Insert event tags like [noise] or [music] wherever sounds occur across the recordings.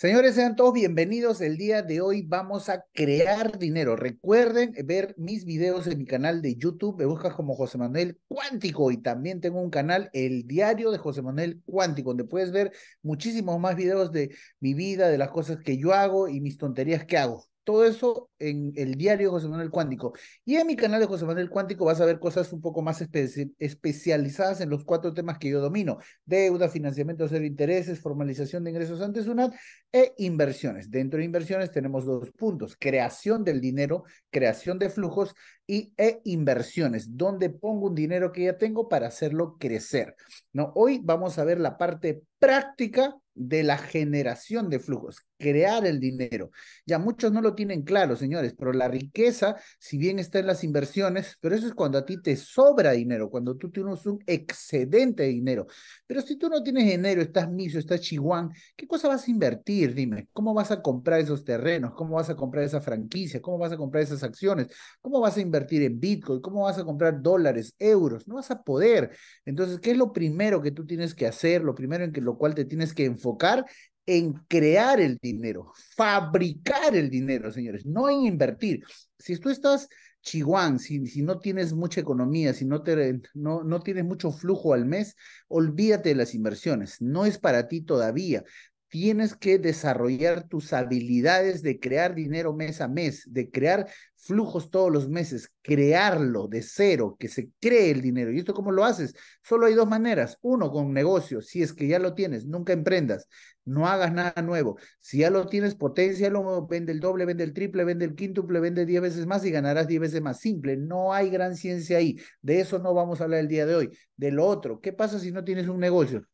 Señores, sean todos bienvenidos. El día de hoy vamos a crear dinero. Recuerden ver mis videos en mi canal de YouTube. Me buscas como José Manuel Cuántico y también tengo un canal, El Diario de José Manuel Cuántico, donde puedes ver muchísimos más videos de mi vida, de las cosas que yo hago y mis tonterías que hago. Todo eso en el diario José Manuel Cuántico. Y en mi canal de José Manuel Cuántico vas a ver cosas un poco más especializadas en los cuatro temas que yo domino. Deuda, financiamiento de intereses, formalización de ingresos ante SUNAT e inversiones. Dentro de inversiones tenemos dos puntos. Creación del dinero, creación de flujos y, e inversiones, donde pongo un dinero que ya tengo para hacerlo crecer. ¿no? Hoy vamos a ver la parte práctica de la generación de flujos, crear el dinero. Ya muchos no lo tienen claro, señores, pero la riqueza, si bien está en las inversiones, pero eso es cuando a ti te sobra dinero, cuando tú tienes un excedente de dinero. Pero si tú no tienes dinero, estás miso, estás chihuán, ¿qué cosa vas a invertir? Dime, ¿cómo vas a comprar esos terrenos? ¿Cómo vas a comprar esa franquicia? ¿Cómo vas a comprar esas acciones? ¿Cómo vas a invertir? invertir en Bitcoin? ¿Cómo vas a comprar dólares, euros? No vas a poder. Entonces, ¿qué es lo primero que tú tienes que hacer? Lo primero en que, lo cual te tienes que enfocar en crear el dinero, fabricar el dinero, señores, no en invertir. Si tú estás chihuán, si, si no tienes mucha economía, si no, te, no, no tienes mucho flujo al mes, olvídate de las inversiones, no es para ti todavía tienes que desarrollar tus habilidades de crear dinero mes a mes, de crear flujos todos los meses, crearlo de cero, que se cree el dinero. ¿Y esto cómo lo haces? Solo hay dos maneras. Uno, con negocio. Si es que ya lo tienes, nunca emprendas, no hagas nada nuevo. Si ya lo tienes, potencia, lo vende el doble, vende el triple, vende el quíntuple, vende diez veces más y ganarás diez veces más. Simple, no hay gran ciencia ahí. De eso no vamos a hablar el día de hoy. De lo otro, ¿qué pasa si no tienes un negocio?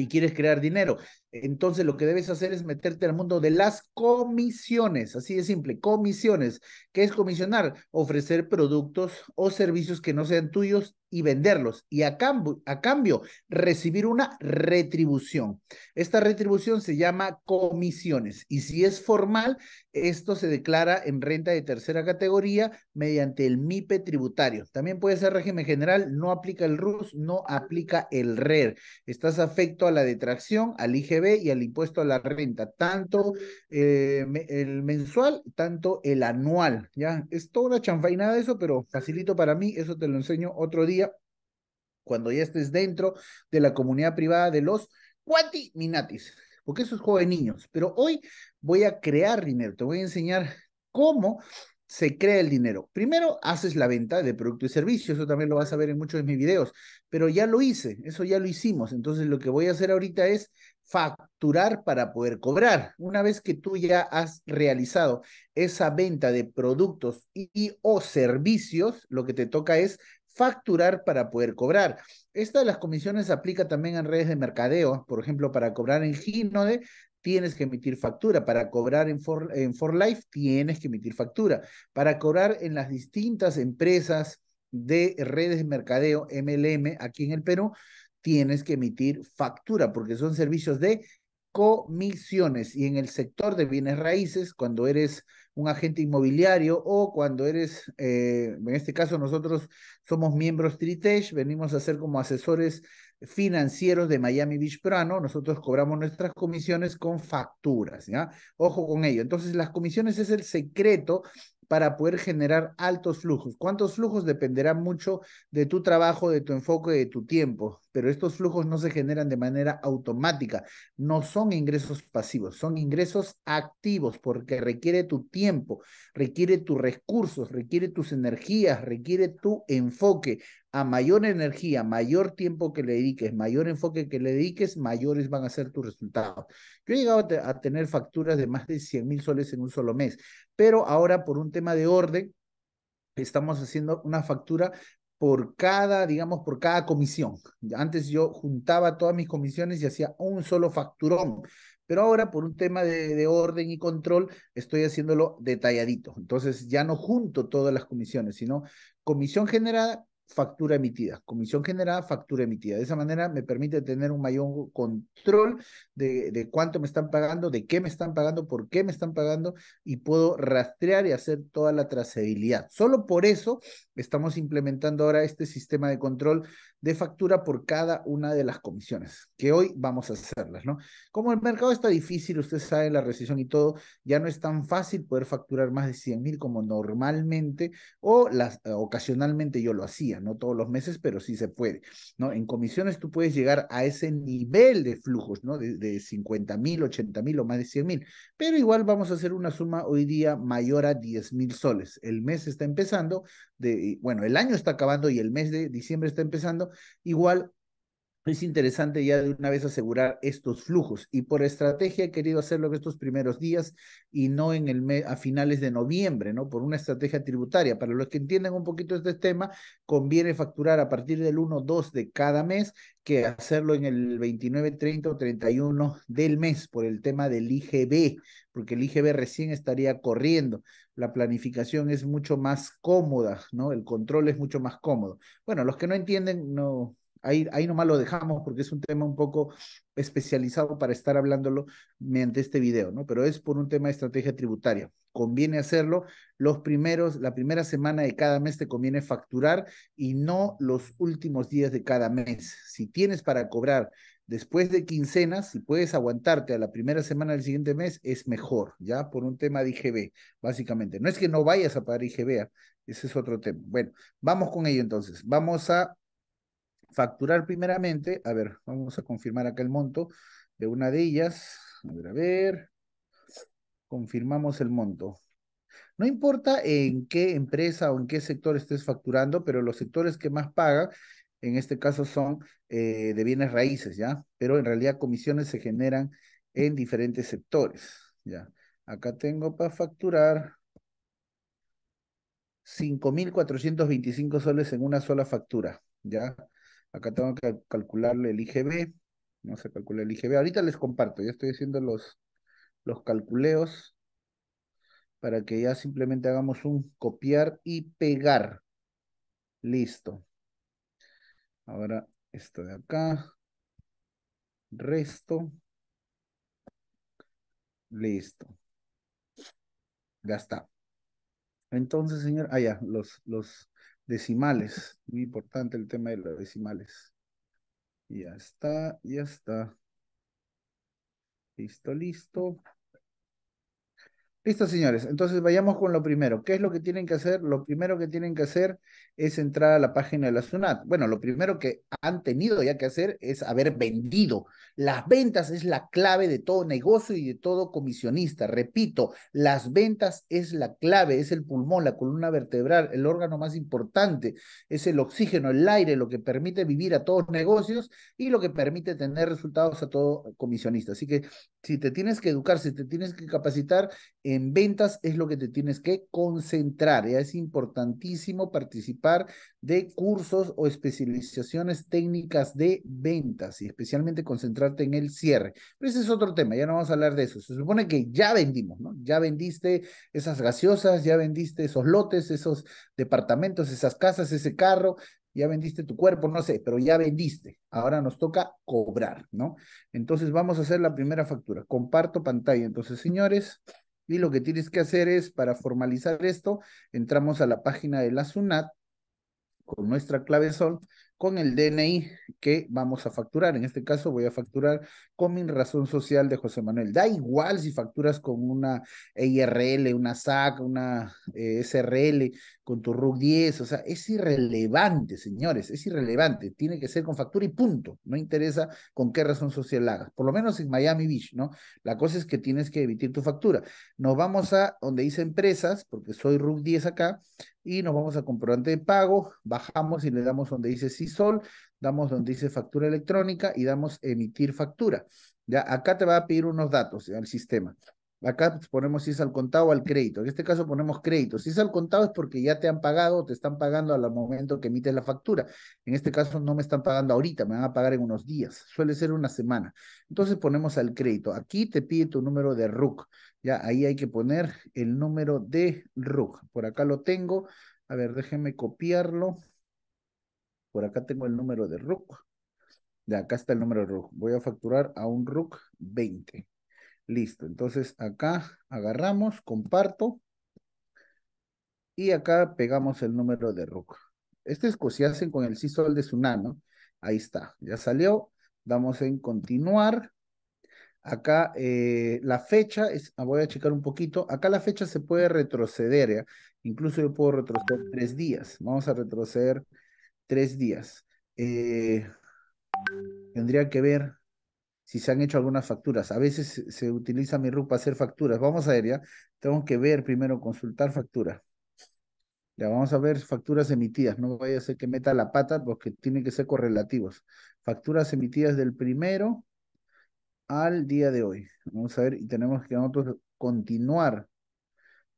y quieres crear dinero. Entonces lo que debes hacer es meterte al mundo de las comisiones, así de simple, comisiones. ¿Qué es comisionar? Ofrecer productos o servicios que no sean tuyos y venderlos y a cambio, a cambio recibir una retribución. Esta retribución se llama comisiones y si es formal, esto se declara en renta de tercera categoría mediante el MIPE tributario. También puede ser régimen general, no aplica el RUS, no aplica el RER. E Estás afecto a la detracción, al y al impuesto a la renta, tanto eh, el mensual, tanto el anual, ¿ya? Es toda una chanfainada eso, pero facilito para mí, eso te lo enseño otro día, cuando ya estés dentro de la comunidad privada de los guati Minatis, porque esos jóvenes, niños. Pero hoy voy a crear dinero, te voy a enseñar cómo se crea el dinero. Primero haces la venta de producto y servicio, eso también lo vas a ver en muchos de mis videos, pero ya lo hice, eso ya lo hicimos. Entonces lo que voy a hacer ahorita es facturar para poder cobrar. Una vez que tú ya has realizado esa venta de productos y, o servicios, lo que te toca es facturar para poder cobrar. Esta de las comisiones aplica también en redes de mercadeo. Por ejemplo, para cobrar en Ginode tienes que emitir factura. Para cobrar en en For Life tienes que emitir factura. Para cobrar en las distintas empresas de redes de mercadeo MLM aquí en el Perú, tienes que emitir factura, porque son servicios de comisiones. Y en el sector de bienes raíces, cuando eres un agente inmobiliario o cuando eres, eh, en este caso nosotros somos miembros Tritech, venimos a ser como asesores financieros de Miami Beach Prano, nosotros cobramos nuestras comisiones con facturas, ¿ya? Ojo con ello. Entonces, las comisiones es el secreto para poder generar altos flujos. ¿Cuántos flujos dependerá mucho de tu trabajo, de tu enfoque, de tu tiempo? Pero estos flujos no se generan de manera automática, no son ingresos pasivos, son ingresos activos porque requiere tu tiempo, requiere tus recursos, requiere tus energías, requiere tu enfoque, a mayor energía, mayor tiempo que le dediques, mayor enfoque que le dediques, mayores van a ser tus resultados. Yo he llegado a, tener facturas de más de 100 mil soles en un solo mes, pero ahora por un tema de orden, estamos haciendo una factura por cada, digamos, por cada comisión. Antes yo juntaba todas mis comisiones y hacía un solo facturón, pero ahora por un tema de, de, orden y control estoy haciéndolo detalladito. Entonces ya no junto todas las comisiones, sino comisión generada, factura emitida, comisión generada, factura emitida. De esa manera me permite tener un mayor control de, de, cuánto me están pagando, de qué me están pagando, por qué me están pagando y puedo rastrear y hacer toda la trazabilidad. Solo por eso estamos implementando ahora este sistema de control de factura por cada una de las comisiones, que hoy vamos a hacerlas, ¿no? Como el mercado está difícil, usted sabe, la recesión y todo, ya no es tan fácil poder facturar más de 100 mil como normalmente o las, ocasionalmente yo lo hacía no todos los meses, pero sí se puede, ¿no? En comisiones tú puedes llegar a ese nivel de flujos, ¿no? De, de 50 mil, 80 mil o más de 100 mil, pero igual vamos a hacer una suma hoy día mayor a 10 mil soles. El mes está empezando, de, bueno, el año está acabando y el mes de diciembre está empezando, igual es interesante ya de una vez asegurar estos flujos. Y por estrategia he querido hacerlo en estos primeros días y no en el a finales de noviembre, ¿no? Por una estrategia tributaria. Para los que entienden un poquito este tema, conviene facturar a partir del 1, 2 de cada mes que hacerlo en el 29, 30 o 31 del mes por el tema del IGB, porque el IGB recién estaría corriendo. La planificación es mucho más cómoda, ¿no? El control es mucho más cómodo. Bueno, los que no entienden, no, Ahí, ahí nomás lo dejamos porque es un tema un poco especializado para estar hablándolo mediante este video, ¿no? Pero es por un tema de estrategia tributaria. Conviene hacerlo los primeros, la primera semana de cada mes te conviene facturar y no los últimos días de cada mes. Si tienes para cobrar después de quincenas, si puedes aguantarte a la primera semana del siguiente mes, es mejor, ¿ya? Por un tema de IGB, básicamente. No es que no vayas a pagar IGB, ¿ah? ese es otro tema. Bueno, vamos con ello entonces. Vamos a facturar primeramente, a ver, vamos a confirmar acá el monto de una de ellas. A ver, a ver. Confirmamos el monto. No importa en qué empresa o en qué sector estés facturando, pero los sectores que más pagan, en este caso son eh, de bienes raíces, ¿ya? Pero en realidad comisiones se generan en diferentes sectores, ¿ya? Acá tengo para facturar 5.425 soles en una sola factura, ¿ya? Acá tengo que calcularle el IGB. No se calcula el IGB. Ahorita les comparto. Ya estoy haciendo los, los calculeos para que ya simplemente hagamos un copiar y pegar. Listo. Ahora esto de acá. Resto. Listo. Ya está. Entonces, señor, ah, ya, los, los, decimales. Muy importante el tema de los decimales. Ya está, ya está. Listo, listo. Listo, señores. Entonces vayamos con lo primero. ¿Qué es lo que tienen que hacer? Lo primero que tienen que hacer es entrar a la página de la SUNAT. Bueno, lo primero que han tenido ya que hacer es haber vendido. Las ventas es la clave de todo negocio y de todo comisionista. Repito, las ventas es la clave, es el pulmón, la columna vertebral, el órgano más importante, es el oxígeno, el aire, lo que permite vivir a todos negocios y lo que permite tener resultados a todo comisionista. Así que si te tienes que educar, si te tienes que capacitar, en en ventas es lo que te tienes que concentrar. Ya es importantísimo participar de cursos o especializaciones técnicas de ventas y especialmente concentrarte en el cierre. Pero ese es otro tema, ya no vamos a hablar de eso. Se supone que ya vendimos, ¿no? Ya vendiste esas gaseosas, ya vendiste esos lotes, esos departamentos, esas casas, ese carro, ya vendiste tu cuerpo, no sé, pero ya vendiste. Ahora nos toca cobrar, ¿no? Entonces vamos a hacer la primera factura. Comparto pantalla. Entonces, señores, y lo que tienes que hacer es, para formalizar esto, entramos a la página de la SUNAT con nuestra clave SOL con el DNI que vamos a facturar. En este caso voy a facturar con mi razón social de José Manuel. Da igual si facturas con una IRL, una SAC, una eh, SRL, con tu RUC 10, o sea, es irrelevante, señores, es irrelevante. Tiene que ser con factura y punto. No interesa con qué razón social hagas. Por lo menos en Miami Beach, ¿no? La cosa es que tienes que emitir tu factura. Nos vamos a donde dice empresas, porque soy RUC 10 acá, y nos vamos a comprobante de pago, bajamos y le damos donde dice SISOL, damos donde dice factura electrónica y damos emitir factura. Ya, acá te va a pedir unos datos al sistema. Acá pues, ponemos si es al contado o al crédito. En este caso ponemos crédito. Si es al contado es porque ya te han pagado o te están pagando al momento que emites la factura. En este caso no me están pagando ahorita, me van a pagar en unos días. Suele ser una semana. Entonces ponemos al crédito. Aquí te pide tu número de RUC. Ya ahí hay que poner el número de RUC. Por acá lo tengo. A ver, déjenme copiarlo. Por acá tengo el número de RUC. De acá está el número de RUC. Voy a facturar a un RUC 20. Listo, entonces acá agarramos, comparto y acá pegamos el número de RUC. Este es se con el CISOL de Sunano. Ahí está, ya salió. Damos en continuar. Acá eh, la fecha, es, ah, voy a checar un poquito. Acá la fecha se puede retroceder. ¿eh? Incluso yo puedo retroceder tres días. Vamos a retroceder tres días. Eh, tendría que ver si se han hecho algunas facturas. A veces se utiliza mi RUC para hacer facturas. Vamos a ver, ya. Tengo que ver primero, consultar facturas. Ya vamos a ver facturas emitidas. No vaya a ser que meta la pata porque tienen que ser correlativos. Facturas emitidas del primero al día de hoy. Vamos a ver y tenemos que nosotros continuar.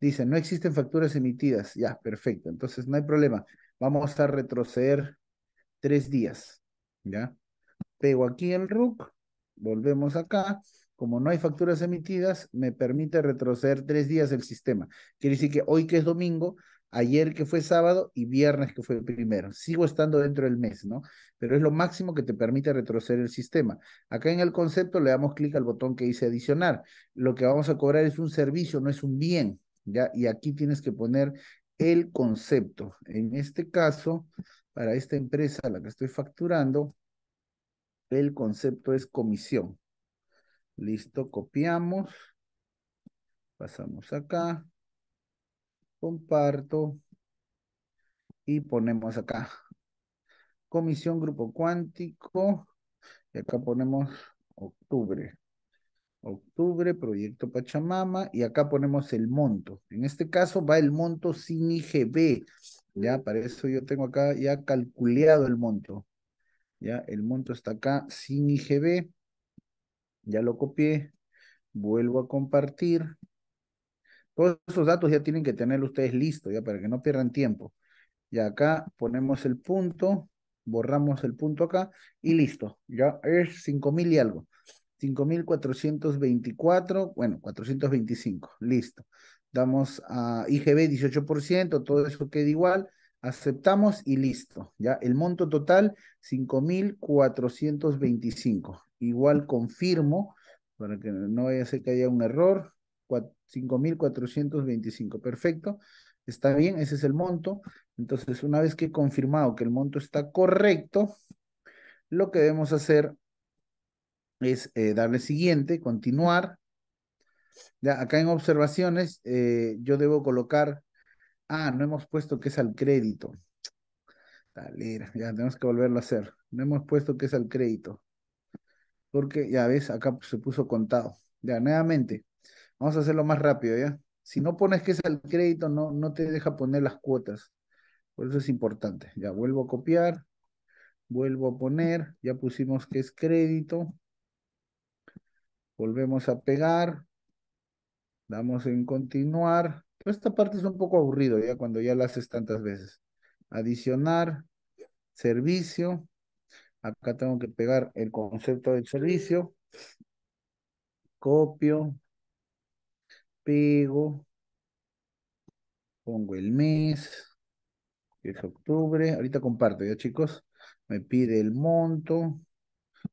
Dice, no existen facturas emitidas. Ya, perfecto. Entonces no hay problema. Vamos a retroceder tres días. ¿Ya? Pego aquí el RUC volvemos acá, como no hay facturas emitidas, me permite retroceder tres días el sistema. Quiere decir que hoy que es domingo, ayer que fue sábado y viernes que fue primero. Sigo estando dentro del mes, ¿no? Pero es lo máximo que te permite retroceder el sistema. Acá en el concepto le damos clic al botón que dice adicionar. Lo que vamos a cobrar es un servicio, no es un bien, ¿ya? Y aquí tienes que poner el concepto. En este caso, para esta empresa a la que estoy facturando, el concepto es comisión. Listo, copiamos. Pasamos acá. Comparto. Y ponemos acá. Comisión grupo cuántico. Y acá ponemos octubre. Octubre, proyecto Pachamama. Y acá ponemos el monto. En este caso va el monto sin IGB. Ya, para eso yo tengo acá ya calculado el monto. Ya, el monto está acá sin IGB. Ya lo copié. Vuelvo a compartir. Todos esos datos ya tienen que tener ustedes listos, ya para que no pierdan tiempo. Y acá ponemos el punto, borramos el punto acá y listo. Ya es 5000 y algo. 5424, bueno, 425, listo. Damos a IGB 18%, todo eso queda igual Aceptamos y listo. ¿ya? El monto total, 5.425. Igual confirmo, para que no vaya a ser que haya un error, 5.425. Perfecto. Está bien, ese es el monto. Entonces, una vez que he confirmado que el monto está correcto, lo que debemos hacer es eh, darle siguiente, continuar. Ya, acá en observaciones, eh, yo debo colocar Ah, no hemos puesto que es al crédito. Talera, ya tenemos que volverlo a hacer. No hemos puesto que es al crédito. Porque ya ves, acá se puso contado. Ya, nuevamente. Vamos a hacerlo más rápido, ¿ya? Si no pones que es al crédito, no, no te deja poner las cuotas. Por eso es importante. Ya vuelvo a copiar. Vuelvo a poner. Ya pusimos que es crédito. Volvemos a pegar. Damos en continuar esta parte es un poco aburrido ya cuando ya la haces tantas veces. Adicionar, servicio. Acá tengo que pegar el concepto del servicio. Copio. Pego. Pongo el mes. es octubre. Ahorita comparto ya chicos. Me pide el monto.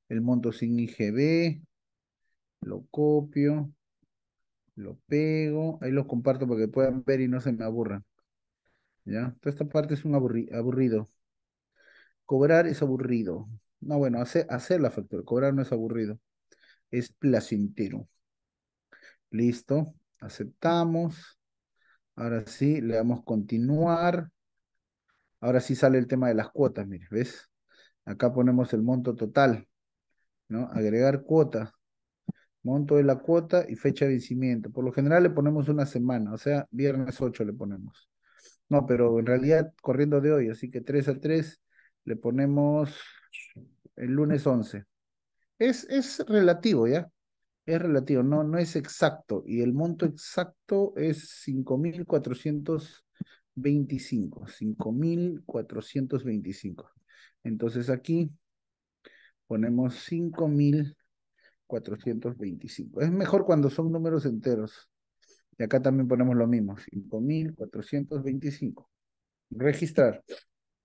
El monto sin IGB. Lo copio lo pego, ahí lo comparto para que puedan ver y no se me aburran. ¿Ya? Toda esta parte es un aburrido. Cobrar es aburrido. No, bueno, hacer, hacer la factura. Cobrar no es aburrido. Es placentero. Listo. Aceptamos. Ahora sí, le damos continuar. Ahora sí sale el tema de las cuotas, mire, ¿ves? Acá ponemos el monto total, ¿no? Agregar cuota monto de la cuota y fecha de vencimiento. Por lo general le ponemos una semana, o sea, viernes 8 le ponemos. No, pero en realidad corriendo de hoy, así que 3 a 3 le ponemos el lunes 11. Es, es relativo, ¿ya? Es relativo, no, no es exacto. Y el monto exacto es 5.425. 5.425. Entonces aquí ponemos 5.000. 425. Es mejor cuando son números enteros. Y acá también ponemos lo mismo, 5.425. Registrar.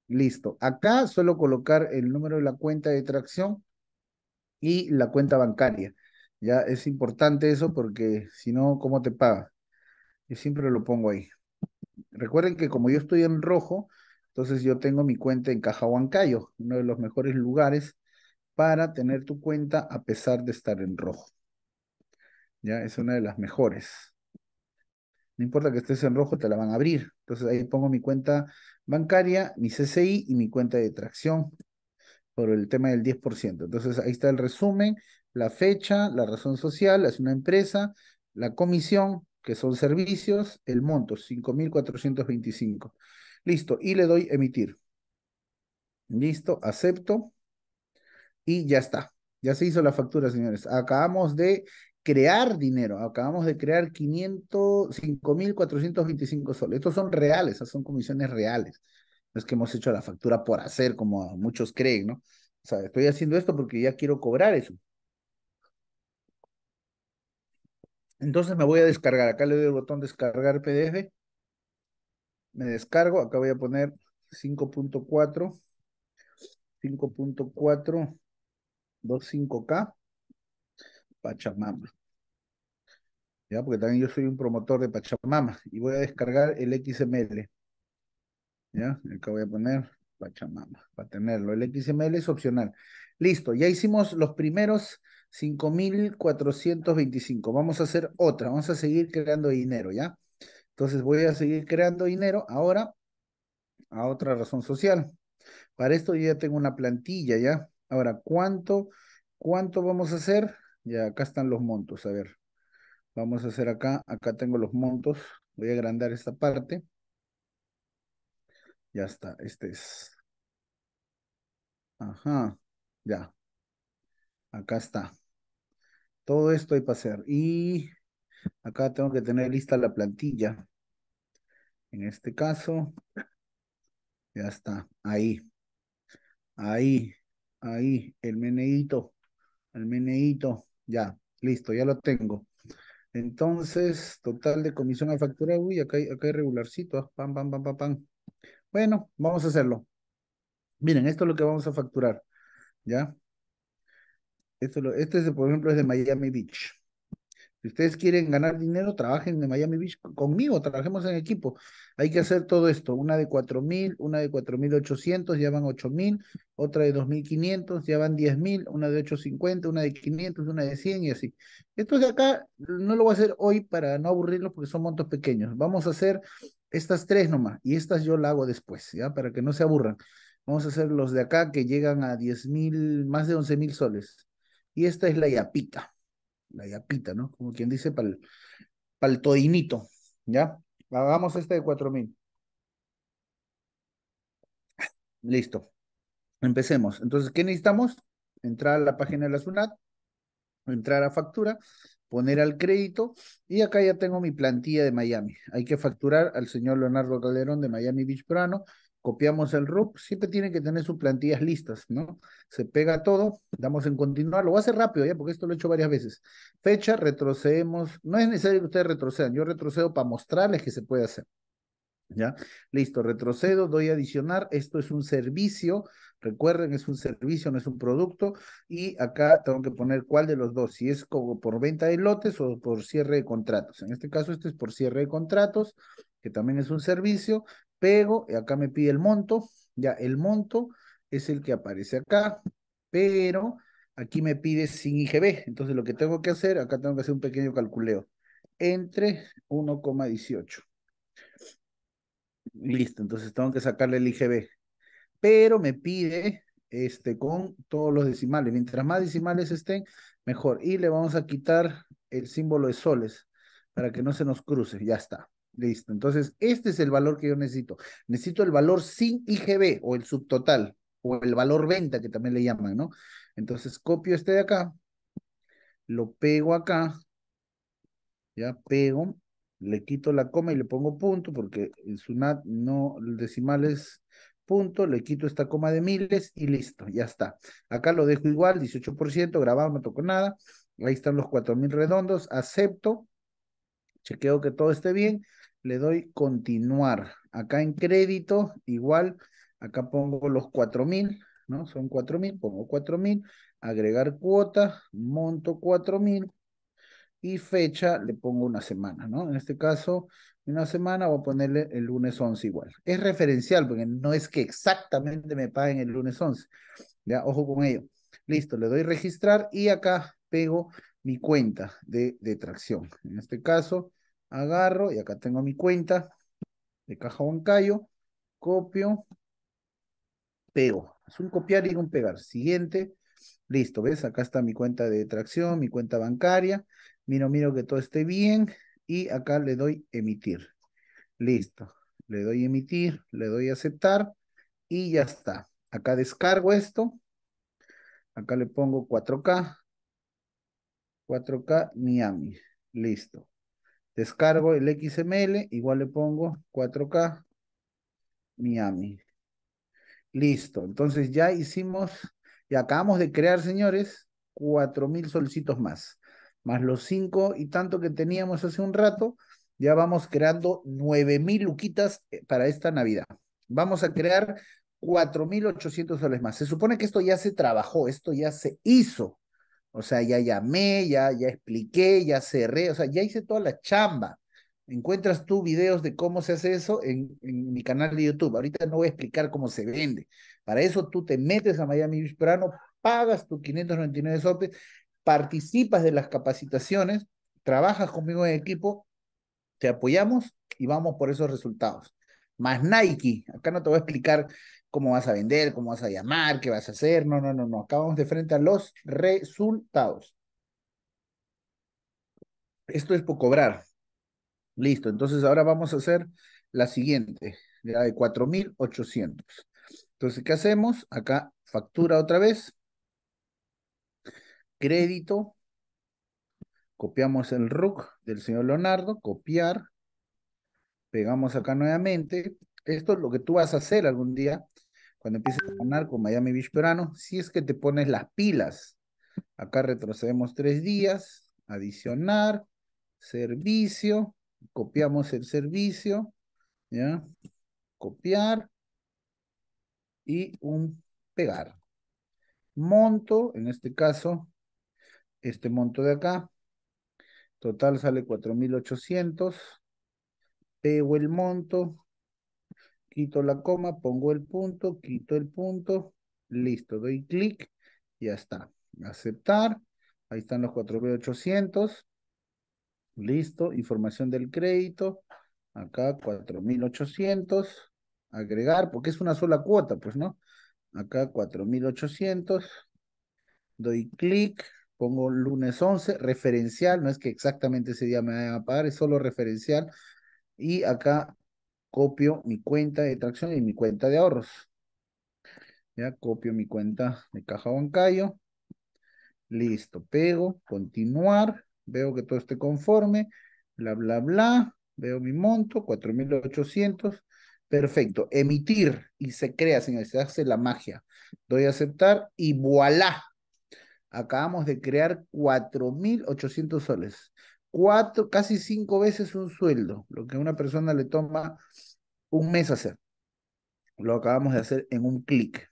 Listo. Acá suelo colocar el número de la cuenta de tracción y la cuenta bancaria. Ya es importante eso porque si no, ¿cómo te paga? Yo siempre lo pongo ahí. Recuerden que como yo estoy en rojo, entonces yo tengo mi cuenta en Caja Huancayo, uno de los mejores lugares para tener tu cuenta a pesar de estar en rojo. Ya es una de las mejores. No importa que estés en rojo, te la van a abrir. Entonces ahí pongo mi cuenta bancaria, mi CCI y mi cuenta de tracción por el tema del 10%. Entonces ahí está el resumen, la fecha, la razón social, es una empresa, la comisión, que son servicios, el monto, 5.425. Listo, y le doy emitir. Listo, acepto. Y ya está, ya se hizo la factura, señores. Acabamos de crear dinero, acabamos de crear 5.425 soles. Estos son reales, son comisiones reales. No es que hemos hecho la factura por hacer, como muchos creen, ¿no? O sea, estoy haciendo esto porque ya quiero cobrar eso. Entonces me voy a descargar. Acá le doy el botón descargar PDF. Me descargo. Acá voy a poner 5.4. 5.4. 25K, Pachamama. ¿Ya? Porque también yo soy un promotor de Pachamama y voy a descargar el XML. ¿Ya? Acá voy a poner Pachamama para tenerlo. El XML es opcional. Listo, ya hicimos los primeros 5.425. Vamos a hacer otra, vamos a seguir creando dinero, ¿ya? Entonces voy a seguir creando dinero ahora a otra razón social. Para esto yo ya tengo una plantilla, ¿ya? Ahora, ¿cuánto, cuánto vamos a hacer? Ya, acá están los montos, a ver. Vamos a hacer acá, acá tengo los montos. Voy a agrandar esta parte. Ya está, este es. Ajá, ya. Acá está. Todo esto hay para hacer. Y acá tengo que tener lista la plantilla. En este caso, ya está, ahí. Ahí. Ahí, el meneíto, el meneíto, ya, listo, ya lo tengo. Entonces, total de comisión a factura, uy, acá hay, acá hay regularcito, ah, pam, pam, pam, pam, pam. Bueno, vamos a hacerlo. Miren, esto es lo que vamos a facturar, ¿ya? Esto, lo, este, es, por ejemplo, es de Miami Beach. Si ustedes quieren ganar dinero, trabajen en Miami Beach conmigo, trabajemos en equipo. Hay que hacer todo esto, una de 4.000, una de 4.800, ya van 8.000, otra de 2.500, ya van 10.000, una de 850, una de 500, una de 100 y así. Esto de acá no lo voy a hacer hoy para no aburrirlos porque son montos pequeños. Vamos a hacer estas tres nomás y estas yo la hago después, ya, para que no se aburran. Vamos a hacer los de acá que llegan a mil, más de mil soles. Y esta es la yapita la yapita, ¿no? Como quien dice, para el todinito, ¿ya? Hagamos este de 4000. Listo. Empecemos. Entonces, ¿qué necesitamos? Entrar a la página de la SUNAT, entrar a factura, poner al crédito y acá ya tengo mi plantilla de Miami. Hay que facturar al señor Leonardo Calderón de Miami Beach copiamos el RUP, siempre tienen que tener sus plantillas listas, ¿no? Se pega todo, damos en continuar, lo voy a hacer rápido ya, porque esto lo he hecho varias veces. Fecha, retrocedemos, no es necesario que ustedes retrocedan, yo retrocedo para mostrarles que se puede hacer. ¿Ya? Listo, retrocedo, doy a adicionar, esto es un servicio, recuerden, es un servicio, no es un producto, y acá tengo que poner cuál de los dos, si es como por venta de lotes o por cierre de contratos. En este caso, este es por cierre de contratos, que también es un servicio, pego, y acá me pide el monto, ya el monto es el que aparece acá, pero aquí me pide sin IGB, entonces lo que tengo que hacer, acá tengo que hacer un pequeño calculeo, entre 1,18. Listo, entonces tengo que sacarle el IGB, pero me pide este, con todos los decimales, mientras más decimales estén, mejor, y le vamos a quitar el símbolo de soles, para que no se nos cruce, ya está. Listo, entonces este es el valor que yo necesito. Necesito el valor sin IGB o el subtotal o el valor venta que también le llaman, ¿no? Entonces copio este de acá, lo pego acá, ya pego, le quito la coma y le pongo punto porque en SUNAT no, el decimal es punto, le quito esta coma de miles y listo, ya está. Acá lo dejo igual, 18%, grabado, no toco nada. Ahí están los 4.000 redondos, acepto, chequeo que todo esté bien le doy continuar. Acá en crédito, igual, acá pongo los 4000, ¿no? Son 4000, pongo 4000, agregar cuota, monto 4000 y fecha le pongo una semana, ¿no? En este caso, una semana voy a ponerle el lunes 11 igual. Es referencial porque no es que exactamente me paguen el lunes 11. Ya, ojo con ello. Listo, le doy registrar y acá pego mi cuenta de, de tracción. En este caso, agarro y acá tengo mi cuenta de Caja bancario copio, pego. Es un copiar y un pegar. Siguiente. Listo, ¿ves? Acá está mi cuenta de tracción, mi cuenta bancaria. Miro, miro que todo esté bien y acá le doy emitir. Listo. Le doy emitir, le doy aceptar y ya está. Acá descargo esto. Acá le pongo 4K. 4K Miami. Listo. Descargo el XML, igual le pongo 4K Miami. Listo, entonces ya hicimos, y acabamos de crear, señores, 4.000 solcitos más. Más los 5 y tanto que teníamos hace un rato, ya vamos creando 9.000 luquitas eh, para esta Navidad. Vamos a crear 4.800 soles más. Se supone que esto ya se trabajó, esto ya se hizo. O sea, ya llamé, ya, ya expliqué, ya cerré, o sea, ya hice toda la chamba. Encuentras tú videos de cómo se hace eso en, mi canal de YouTube. Ahorita no voy a explicar cómo se vende. Para eso tú te metes a Miami Beach pagas tu 599 sopes, participas de las capacitaciones, trabajas conmigo en equipo, te apoyamos y vamos por esos resultados más Nike. Acá no te voy a explicar cómo vas a vender, cómo vas a llamar, qué vas a hacer. No, no, no, no. Acá vamos de frente a los resultados. Esto es por cobrar. Listo. Entonces ahora vamos a hacer la siguiente, la de 4.800. Entonces, ¿qué hacemos? Acá factura otra vez. Crédito. Copiamos el RUC del señor Leonardo. Copiar pegamos acá nuevamente. Esto es lo que tú vas a hacer algún día cuando empieces a ganar con Miami Beach Perano, si es que te pones las pilas. Acá retrocedemos tres días, adicionar, servicio, copiamos el servicio, ¿ya? Copiar y un pegar. Monto, en este caso, este monto de acá, total sale 4,800 pego el monto, quito la coma, pongo el punto, quito el punto, listo, doy clic, ya está. Aceptar, ahí están los 4800, listo, información del crédito, acá 4800, agregar, porque es una sola cuota, pues, ¿no? Acá 4800, doy clic, pongo lunes 11, referencial, no es que exactamente ese día me vayan a pagar, es solo referencial, y acá copio mi cuenta de tracción y mi cuenta de ahorros. Ya copio mi cuenta de caja bancario. Listo, pego, continuar. Veo que todo esté conforme. Bla, bla, bla. Veo mi monto, 4,800. Perfecto. Emitir y se crea, señores. Se hace la magia. Doy a aceptar y voilà. Acabamos de crear 4,800 soles cuatro, casi cinco veces un sueldo, lo que a una persona le toma un mes hacer. Lo acabamos de hacer en un clic.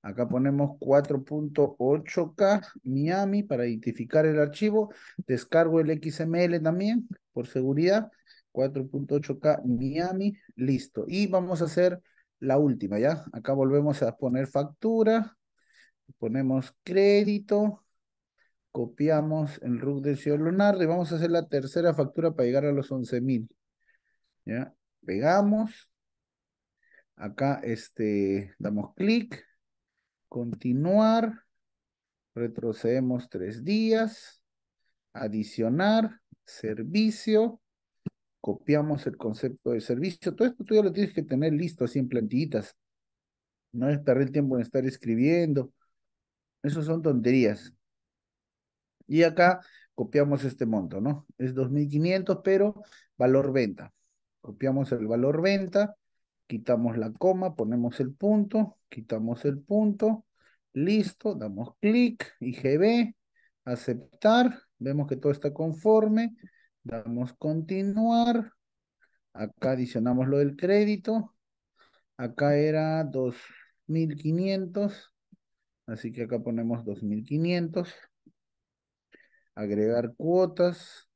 Acá ponemos 4.8K Miami para identificar el archivo. Descargo el XML también por seguridad. 4.8K Miami, listo. Y vamos a hacer la última, ¿ya? Acá volvemos a poner factura, ponemos crédito, copiamos el RUC del señor Lunar, y vamos a hacer la tercera factura para llegar a los 11.000. ¿Ya? Pegamos. Acá este, damos clic. Continuar. Retrocedemos tres días. Adicionar. Servicio. Copiamos el concepto de servicio. Todo esto tú ya lo tienes que tener listo así en plantillitas. No es perder el tiempo en estar escribiendo. Eso son tonterías. Y acá copiamos este monto, ¿no? Es 2.500, pero valor venta. Copiamos el valor venta, quitamos la coma, ponemos el punto, quitamos el punto, listo, damos clic, IGB, aceptar, vemos que todo está conforme, damos continuar, acá adicionamos lo del crédito, acá era 2.500, así que acá ponemos 2.500, agregar cuotas.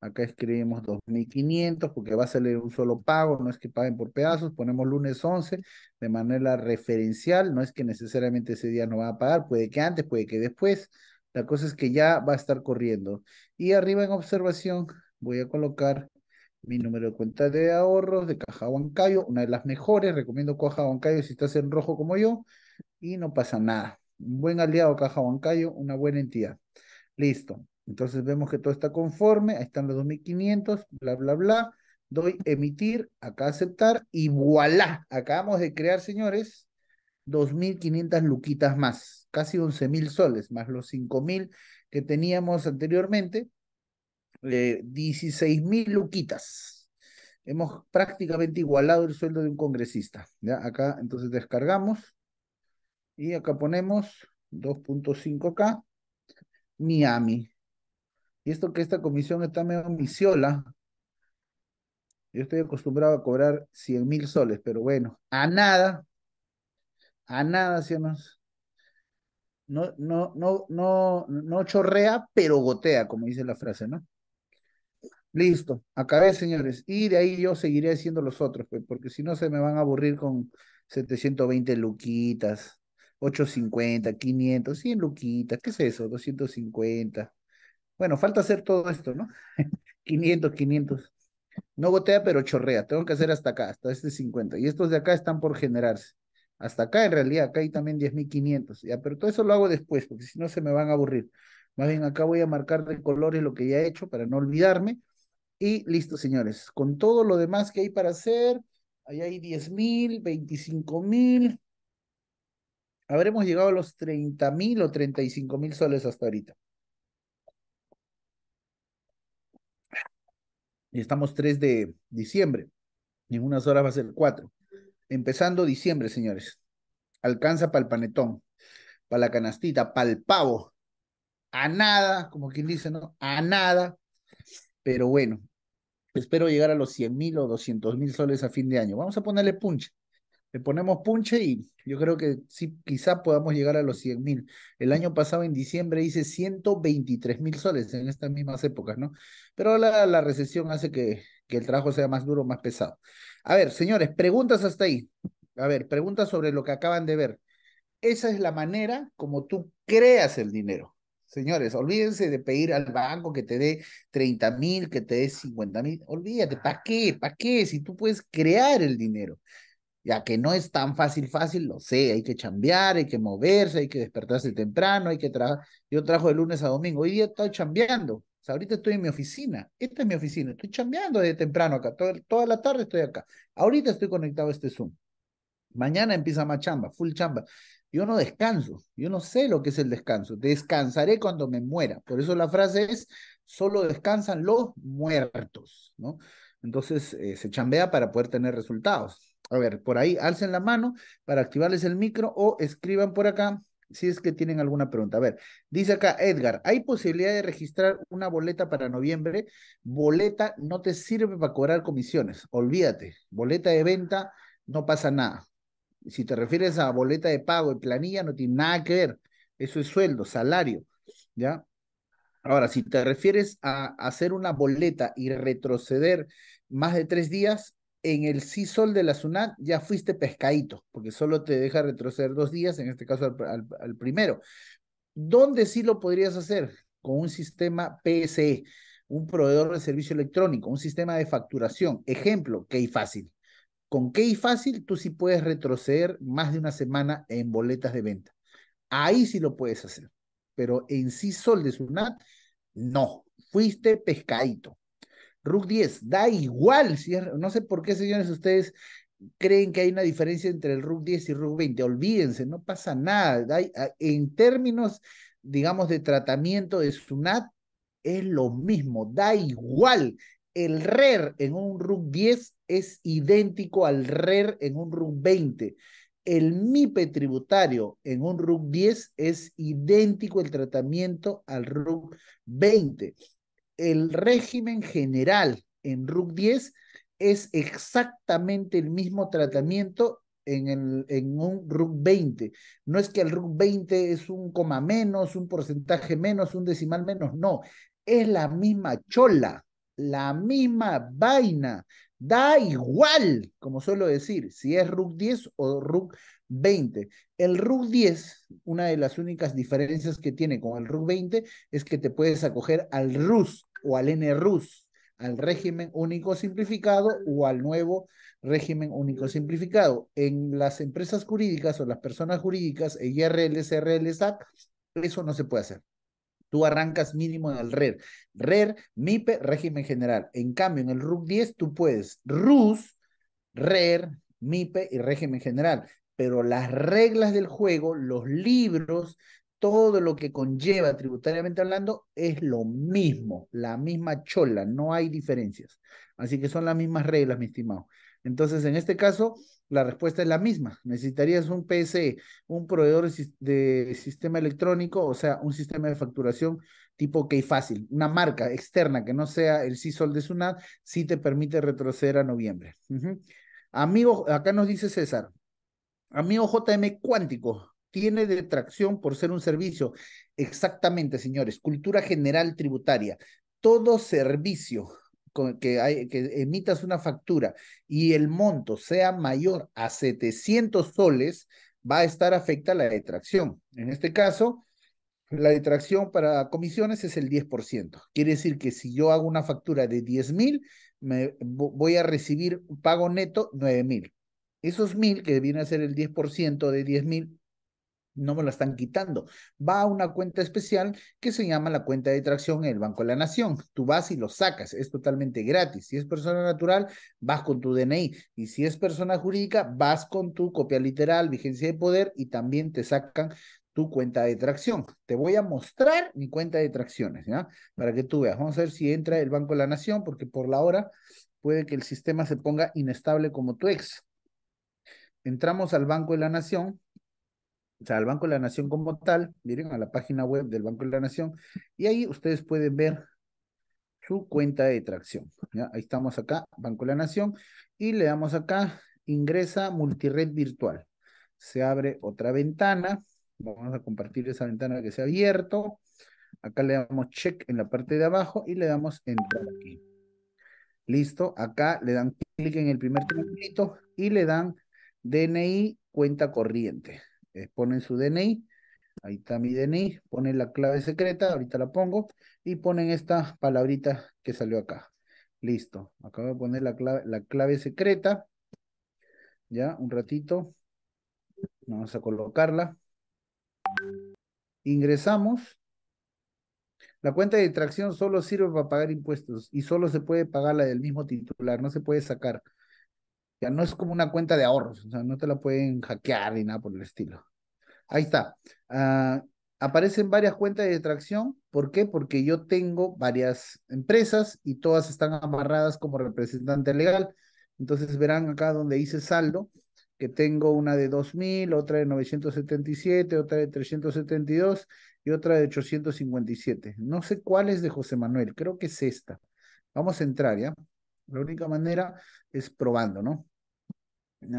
Acá escribimos 2.500 porque va a salir un solo pago, no es que paguen por pedazos. Ponemos lunes 11 de manera referencial, no es que necesariamente ese día no va a pagar, puede que antes, puede que después. La cosa es que ya va a estar corriendo. Y arriba en observación voy a colocar mi número de cuenta de ahorros de Caja Huancayo, una de las mejores. Recomiendo Caja Huancayo si estás en rojo como yo y no pasa nada. Un buen aliado Caja Huancayo, una buena entidad. Listo. Entonces vemos que todo está conforme, ahí están los 2500, bla, bla, bla. Doy emitir, acá aceptar y voilà. Acabamos de crear, señores, 2500 luquitas más, casi 11000 soles, más los 5000 que teníamos anteriormente, eh, 16000 luquitas. Hemos prácticamente igualado el sueldo de un congresista. ¿ya? Acá entonces descargamos y acá ponemos 2.5K Miami. Y esto que esta comisión está medio misiola. Yo estoy acostumbrado a cobrar 100 mil soles, pero bueno, a nada, a nada, si no, no, no, no, no chorrea, pero gotea, como dice la frase, ¿no? Listo, acabé, señores. Y de ahí yo seguiré haciendo los otros, pues, porque si no se me van a aburrir con 720 luquitas. 850, 500, 100 luquitas, ¿qué es eso? 250. Bueno, falta hacer todo esto, ¿no? 500, [laughs] 500. No gotea, pero chorrea. Tengo que hacer hasta acá, hasta este 50. Y estos de acá están por generarse. Hasta acá, en realidad, acá hay también 10.500. Ya, pero todo eso lo hago después, porque si no se me van a aburrir. Más bien, acá voy a marcar de colores lo que ya he hecho para no olvidarme. Y listo, señores. Con todo lo demás que hay para hacer, ahí hay 10.000, 25.000 habremos llegado a los 30 mil o 35 mil soles hasta ahorita. Y estamos 3 de diciembre. en unas horas va a ser 4. Empezando diciembre, señores. Alcanza para el panetón, para la canastita, para el pavo. A nada, como quien dice, ¿no? A nada. Pero bueno, espero llegar a los 100 mil o 200 mil soles a fin de año. Vamos a ponerle punch le ponemos punche y yo creo que sí, quizá podamos llegar a los 100 mil. El año pasado, en diciembre, hice 123 mil soles en estas mismas épocas, ¿no? Pero la, la recesión hace que, que el trabajo sea más duro, más pesado. A ver, señores, preguntas hasta ahí. A ver, preguntas sobre lo que acaban de ver. Esa es la manera como tú creas el dinero. Señores, olvídense de pedir al banco que te dé 30 mil, que te dé 50 mil. Olvídate, ¿para qué? ¿Para qué? Si tú puedes crear el dinero ya que no es tan fácil, fácil, lo sé, hay que chambear, hay que moverse, hay que despertarse temprano, hay que trabajar. Yo trabajo de lunes a domingo, hoy día estoy chambeando, o ahorita estoy en mi oficina, esta es mi oficina, estoy chambeando desde temprano acá, toda, la tarde estoy acá, ahorita estoy conectado a este Zoom, mañana empieza más chamba, full chamba. Yo no descanso, yo no sé lo que es el descanso, descansaré cuando me muera, por eso la frase es, solo descansan los muertos, ¿no? Entonces eh, se chambea para poder tener resultados a ver, por ahí alcen la mano para activarles el micro o escriban por acá si es que tienen alguna pregunta. A ver, dice acá Edgar, ¿hay posibilidad de registrar una boleta para noviembre? Boleta no te sirve para cobrar comisiones, olvídate. Boleta de venta no pasa nada. Si te refieres a boleta de pago y planilla, no tiene nada que ver. Eso es sueldo, salario, ¿ya? Ahora, si te refieres a hacer una boleta y retroceder más de tres días, en el CISOL de la SUNAT ya fuiste pescadito, porque solo te deja retroceder dos días, en este caso al, primero. ¿Dónde sí lo podrías hacer? Con un sistema PSE, un proveedor de servicio electrónico, un sistema de facturación. Ejemplo, Fácil. Con Key Fácil tú sí puedes retroceder más de una semana en boletas de venta. Ahí sí lo puedes hacer. Pero en CISOL de SUNAT, no. Fuiste pescadito. Rug 10, da igual, no sé por qué, señores, ustedes creen que hay una diferencia entre el RUC 10 y RUC 20, olvídense, no pasa nada, en términos, digamos, de tratamiento de SUNAT, es lo mismo, da igual, el RER en un RUC 10 es idéntico al RER en un RUC 20. El MIPE tributario en un RUC 10 es idéntico el tratamiento al RUC 20 el régimen general en RUC 10 es exactamente el mismo tratamiento en, un RUC 20. No es que el RUC 20 es un coma menos, un porcentaje menos, un decimal menos, no. Es la misma chola, la misma vaina. Da igual, como suelo decir, si es RUC 10 o RUC 20. El RUC 10, una de las únicas diferencias que tiene con el RUC 20 es que te puedes acoger al RUS, o al NRUS, al régimen único simplificado o al nuevo régimen único simplificado. En las empresas jurídicas o las personas jurídicas, e IRL, CRL, SAC, eso no se puede hacer. Tú arrancas mínimo en el RER. RER, MIPE, régimen general. En cambio, en el RUC 10 tú puedes RUS, RER, MIPE y régimen general. Pero las reglas del juego, los libros todo lo que conlleva tributariamente hablando es lo mismo, la misma chola, no hay diferencias. Así que son las mismas reglas, mi estimado. Entonces, en este caso, la respuesta es la misma. Necesitarías un PSE, un proveedor de sistema electrónico, o sea, un sistema de facturación tipo Key fácil, una marca externa que no sea el CISOL de SUNAT, si te permite retroceder a noviembre. Amigo, acá nos dice César, amigo JM cuántico, tiene detracción por ser un servicio. Exactamente, señores. Cultura general tributaria. Todo servicio que, emitas una factura y el monto sea mayor a 700 soles, va a estar afecta a la detracción. En este caso, la detracción para comisiones es el 10%. Quiere decir que si yo hago una factura de 10 mil, voy a recibir un pago neto 9 mil. Esos mil, que viene a ser el 10% de 10 mil, no me la están quitando. Va a una cuenta especial que se llama la cuenta de tracción en el Banco de la Nación. Tú vas y lo sacas, es totalmente gratis. Si es persona natural, vas con tu DNI. Y si es persona jurídica, vas con tu copia literal, vigencia de poder y también te sacan tu cuenta de tracción. Te voy a mostrar mi cuenta de tracciones, ¿ya? Para que tú veas. Vamos a ver si entra el Banco de la Nación, porque por la hora puede que el sistema se ponga inestable como tu ex. Entramos al Banco de la Nación o sea, al Banco de la Nación como tal, miren a la página web del Banco de la Nación y ahí ustedes pueden ver su cuenta de tracción. ¿ya? Ahí estamos acá, Banco de la Nación, y le damos acá, ingresa multired virtual. Se abre otra ventana, vamos a compartir esa ventana que se ha abierto. Acá le damos check en la parte de abajo y le damos entrar aquí. Listo, acá le dan clic en el primer triangulito y le dan DNI cuenta corriente. Eh, ponen su DNI, ahí está mi DNI, ponen la clave secreta, ahorita la pongo, y ponen esta palabrita que salió acá. Listo, acabo de poner la clave, la clave secreta, ya, un ratito, vamos a colocarla. Ingresamos. La cuenta de tracción solo sirve para pagar impuestos y solo se puede pagar la del mismo titular, no se puede sacar. Ya no es como una cuenta de ahorros, o sea, no te la pueden hackear ni nada por el estilo. Ahí está. Ah, aparecen varias cuentas de tracción. ¿Por qué? Porque yo tengo varias empresas y todas están amarradas como representante legal. Entonces verán acá donde dice saldo, que tengo una de 2.000, otra de 977, otra de 372 y otra de 857. No sé cuál es de José Manuel, creo que es esta. Vamos a entrar, ¿ya? La única manera es probando, ¿no?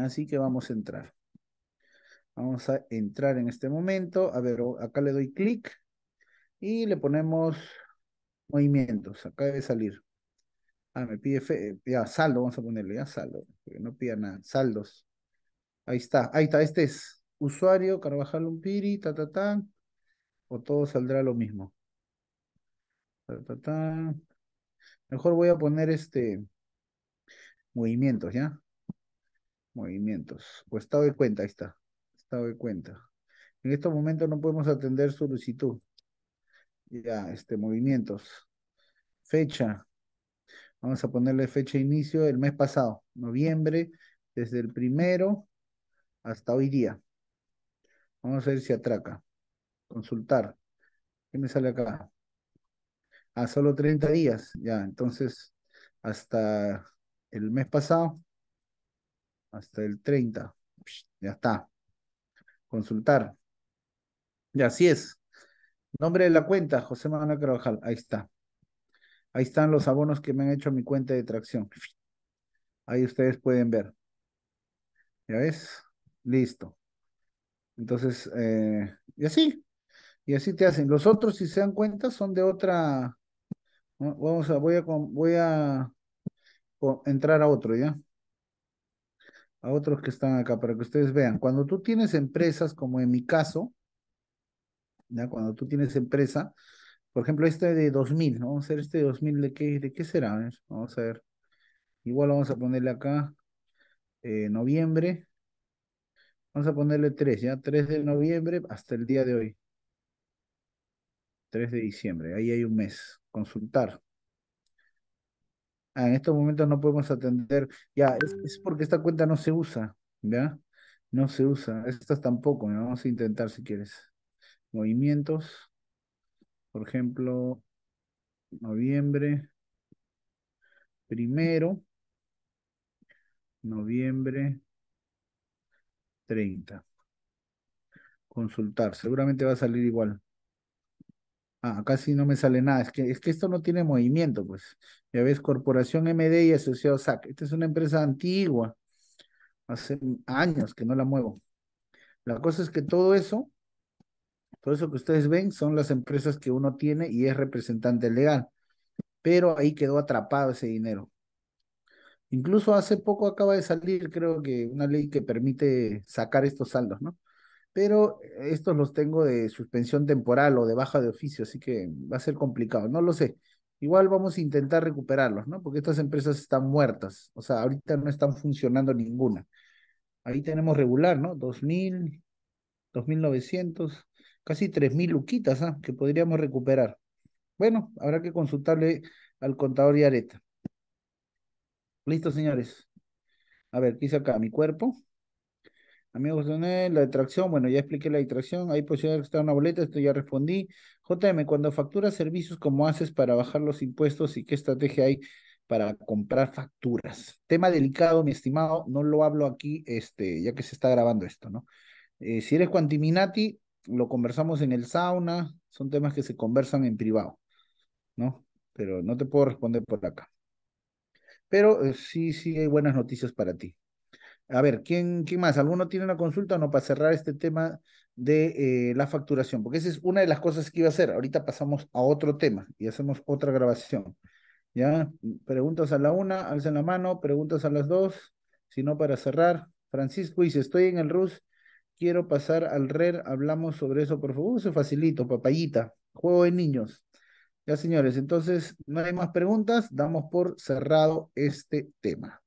Así que vamos a entrar. Vamos a entrar en este momento. A ver, acá le doy clic y le ponemos movimientos. Acá debe salir. Ah, me pide eh, ya saldo, vamos a ponerle ya saldo, no pida nada. Saldos. Ahí está, ahí está, este es usuario, Carvajal Lumpiri, ta ta ta. O todo saldrá lo mismo. Mejor voy a poner este movimientos, ¿ya? Movimientos. O estado de cuenta, ahí está. Estado de cuenta. En estos momentos no podemos atender solicitud. Ya, este, movimientos. Fecha. Vamos a ponerle fecha de inicio el mes pasado, noviembre, desde el primero hasta hoy día. Vamos a ver si atraca. Consultar. ¿Qué me sale acá? A ah, solo 30 días. Ya, entonces, hasta el mes pasado hasta el 30. Ya está. Consultar. Y así es. Nombre de la cuenta, José Manuel Carvajal. Ahí está. Ahí están los abonos que me han hecho a mi cuenta de tracción. Ahí ustedes pueden ver. ¿Ya ves? Listo. Entonces, eh, y así. Y así te hacen. Los otros, si se dan cuenta, son de otra. Vamos a, voy a, voy a entrar a otro, ¿ya? a otros que están acá para que ustedes vean. Cuando tú tienes empresas, como en mi caso, ¿ya? cuando tú tienes empresa, por ejemplo, este de 2000, ¿no? vamos a ver este de 2000, ¿de qué, de qué será? vamos a ver. Igual vamos a ponerle acá eh, noviembre. Vamos a ponerle 3, ¿ya? 3 de noviembre hasta el día de hoy. 3 de diciembre, ahí hay un mes. Consultar ah, en estos momentos no podemos atender, ya, es, porque esta cuenta no se usa, ¿ya? No se usa, estas tampoco, vamos a intentar si quieres. Movimientos, por ejemplo, noviembre, primero, noviembre 30. Consultar, seguramente va a salir igual. Ah, casi no me sale nada. Es que, es que esto no tiene movimiento, pues. Ya ves, Corporación MD y Asociado SAC. Esta es una empresa antigua. Hace años que no la muevo. La cosa es que todo eso, todo eso que ustedes ven, son las empresas que uno tiene y es representante legal. Pero ahí quedó atrapado ese dinero. Incluso hace poco acaba de salir, creo que, una ley que permite sacar estos saldos, ¿no? pero estos los tengo de suspensión temporal o de baja de oficio, así que va a ser complicado, no lo sé. Igual vamos a intentar recuperarlos, ¿no? Porque estas empresas están muertas, o sea, ahorita no están funcionando ninguna. Ahí tenemos regular, ¿no? 2.000, 2.900, casi 3.000 luquitas ¿ah? que podríamos recuperar. Bueno, habrá que consultarle al contador Yareta areta. Listo, señores. A ver, ¿qué hice acá? Mi cuerpo. Amigos de eh, la detracción, bueno, ya expliqué la detracción, hay posibilidad pues, de está una boleta, esto ya respondí. JM, cuando facturas servicios, ¿cómo haces para bajar los impuestos y qué estrategia hay para comprar facturas? Tema delicado, mi estimado, no lo hablo aquí, este, ya que se está grabando esto, ¿no? Eh, si eres Quantiminati, lo conversamos en el sauna, son temas que se conversan en privado, ¿no? Pero no te puedo responder por acá. Pero eh, sí, sí hay buenas noticias para ti. A ver, ¿quién, quién más? ¿Alguno tiene una consulta o no para cerrar este tema de eh, la facturación? Porque esa es una de las cosas que iba a hacer. Ahorita pasamos a otro tema y hacemos otra grabación. ¿Ya? Preguntas a la una, alcen la mano, preguntas a las dos, si no para cerrar. Francisco dice, estoy en el RUS, quiero pasar al RER, hablamos sobre eso, por favor, se facilito, papayita, juego de niños. Ya, señores, entonces no hay más preguntas, damos por cerrado este tema.